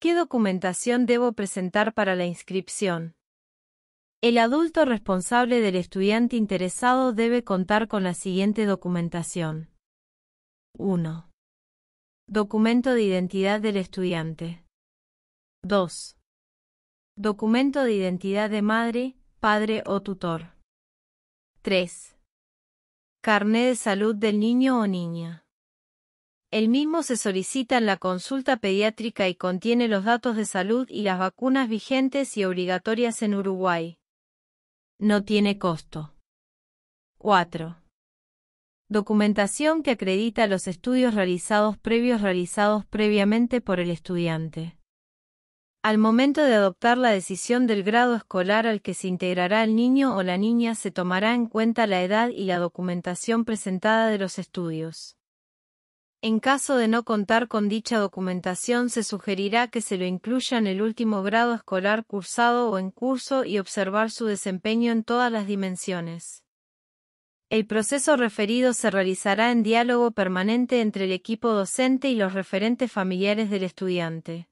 ¿Qué documentación debo presentar para la inscripción? El adulto responsable del estudiante interesado debe contar con la siguiente documentación. 1. Documento de identidad del estudiante. 2. Documento de identidad de madre, padre o tutor. 3. Carné de salud del niño o niña. El mismo se solicita en la consulta pediátrica y contiene los datos de salud y las vacunas vigentes y obligatorias en Uruguay. No tiene costo. 4. Documentación que acredita los estudios realizados previos realizados previamente por el estudiante. Al momento de adoptar la decisión del grado escolar al que se integrará el niño o la niña se tomará en cuenta la edad y la documentación presentada de los estudios. En caso de no contar con dicha documentación se sugerirá que se lo incluya en el último grado escolar cursado o en curso y observar su desempeño en todas las dimensiones. El proceso referido se realizará en diálogo permanente entre el equipo docente y los referentes familiares del estudiante.